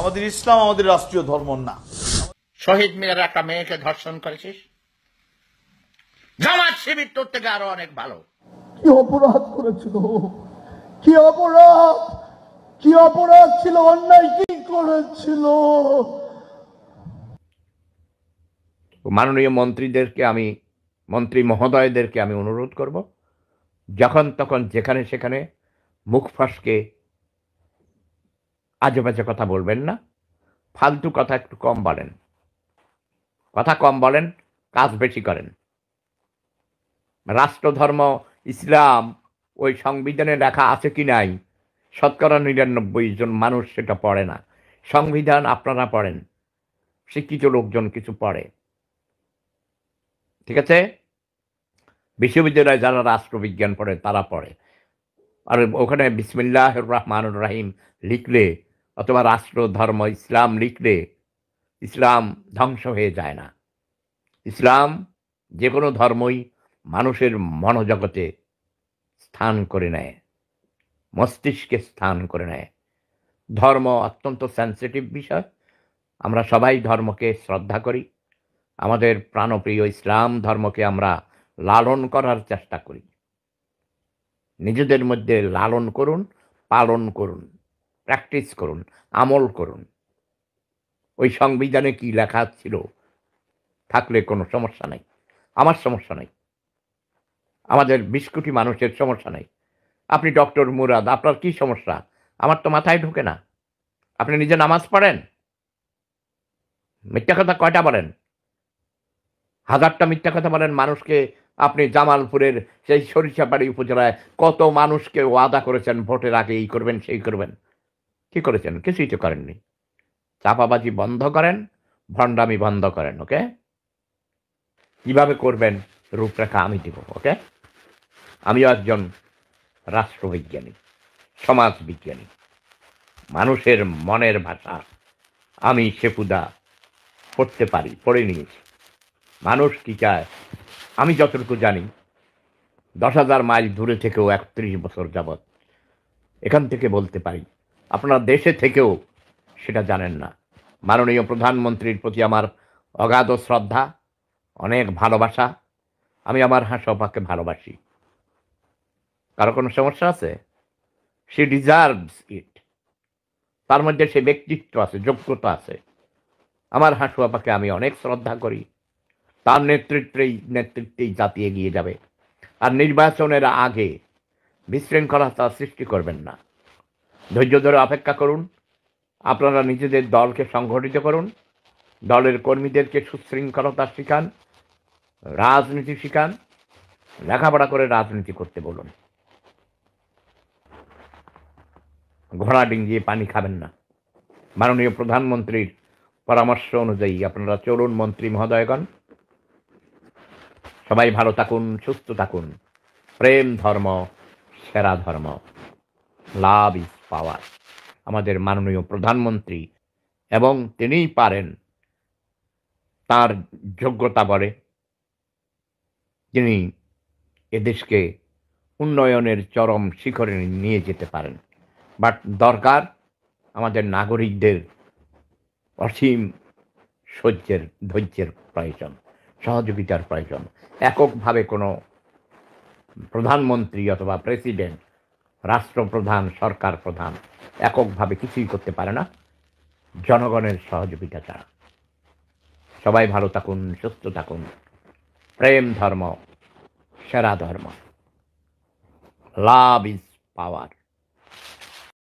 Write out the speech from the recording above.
আমাদের ইসলাম আমাদের রাষ্ট্রীয় ধর্ম না শহীদ মিনার একটা মেয়েকে ধর্ষণ করেছিস জামাত শিবির তোর থেকে আরো অনেক ভালো কি অপরাধ করেছিল কি অপরাধ কি অপরাধ ছিল অন্যায় কি করেছিল মাননীয় মন্ত্রীদেরকে আমি মন্ত্রী মহোদয়দেরকে আমি অনুরোধ করব যখন তখন যেখানে সেখানে মুখ ফাঁসকে আজে বাজে কথা বলবেন না ফালতু কথা একটু কম বলেন কথা কম বলেন কাজ বেশি করেন রাষ্ট্রধর্ম ইসলাম ওই সংবিধানে লেখা আছে কি নাই শতকরা নিরানব্বই জন মানুষ সেটা পড়ে না সংবিধান আপনারা পড়েন শিক্ষিত লোকজন কিছু পড়ে ঠিক আছে বিশ্ববিদ্যালয়ে যারা রাষ্ট্রবিজ্ঞান পড়ে তারা পড়ে আর ওখানে বিসমিল্লাহ রহমানুর রাহিম লিখলে অথবা রাষ্ট্র ধর্ম ইসলাম লিখলে ইসলাম ধ্বংস হয়ে যায় না ইসলাম যে কোনো ধর্মই মানুষের মনোজগতে স্থান করে নেয় মস্তিষ্কে স্থান করে নেয় ধর্ম অত্যন্ত সেন্সিটিভ বিষয় আমরা সবাই ধর্মকে শ্রদ্ধা করি আমাদের প্রাণপ্রিয় ইসলাম ধর্মকে আমরা লালন করার চেষ্টা করি নিজেদের মধ্যে লালন করুন পালন করুন প্র্যাকটিস করুন আমল করুন ওই সংবিধানে কি লেখা ছিল থাকলে কোনো সমস্যা নেই আমার সমস্যা নেই আমাদের বিশ কোটি মানুষের সমস্যা নেই আপনি ডক্টর মুরাদ আপনার কি সমস্যা আমার তো মাথায় ঢুকে না আপনি নিজে নামাজ পড়েন মিথ্যা কথা কয়টা বলেন হাজারটা মিথ্যা কথা বলেন মানুষকে আপনি জামালপুরের সেই সরিষাবাড়ি উপজেলায় কত মানুষকে ওয়াদা করেছেন ভোটের আগে এই করবেন সেই করবেন কি করেছেন কিছুই তো করেননি চাপাবাজি বন্ধ করেন ভণ্ডামি বন্ধ করেন ওকে কিভাবে করবেন রূপরেখা আমি দিব ওকে আমিও একজন রাষ্ট্রবিজ্ঞানী সমাজ বিজ্ঞানী মানুষের মনের ভাষা আমি সেপুদা পড়তে পারি পড়ে নিয়েছি মানুষ কি চায় আমি যতটুকু জানি দশ হাজার মাইল দূরে থেকেও একত্রিশ বছর যাবৎ এখান থেকে বলতে পারি আপনারা দেশে থেকেও সেটা জানেন না মাননীয় প্রধানমন্ত্রীর প্রতি আমার অগাধ শ্রদ্ধা অনেক ভালোবাসা আমি আমার হাঁসপাকে ভালোবাসি কারো কোনো সমস্যা আছে সে ডিজার্ভস ইট তার মধ্যে সে ব্যক্তিত্ব আছে যোগ্যতা আছে আমার হাঁসুয়াপাকে আমি অনেক শ্রদ্ধা করি তার নেতৃত্বেই নেতৃত্বেই জাতি এগিয়ে যাবে আর নির্বাচনের আগে বিশৃঙ্খলতা সৃষ্টি করবেন না ধৈর্য ধরে অপেক্ষা করুন আপনারা নিজেদের দলকে সংগঠিত করুন দলের কর্মীদেরকে সুশৃঙ্খলতা শেখান রাজনীতি শেখান লেখাপড়া করে রাজনীতি করতে বলুন ঘোড়া ডিঙ্গিয়ে পানি খাবেন না মাননীয় প্রধানমন্ত্রীর পরামর্শ অনুযায়ী আপনারা চলুন মন্ত্রী মহোদয়গণ সবাই ভালো থাকুন সুস্থ থাকুন প্রেম ধর্ম সেরা ধর্ম লাভ ইস পাওয়ার আমাদের মাননীয় প্রধানমন্ত্রী এবং তিনিই পারেন তার যোগ্যতা বলে তিনি এদেশকে উন্নয়নের চরম শিখরে নিয়ে যেতে পারেন বাট দরকার আমাদের নাগরিকদের অসীম সহ্যের ধৈর্যের প্রয়োজন সহযোগিতার প্রয়োজন এককভাবে কোনো প্রধানমন্ত্রী অথবা প্রেসিডেন্ট রাষ্ট্রপ্রধান সরকার প্রধান এককভাবে কিছুই করতে পারে না জনগণের সহযোগিতা ছাড়া সবাই ভালো থাকুন সুস্থ থাকুন প্রেম ধর্ম সেরা ধর্ম লাভ ইজ পাওয়ার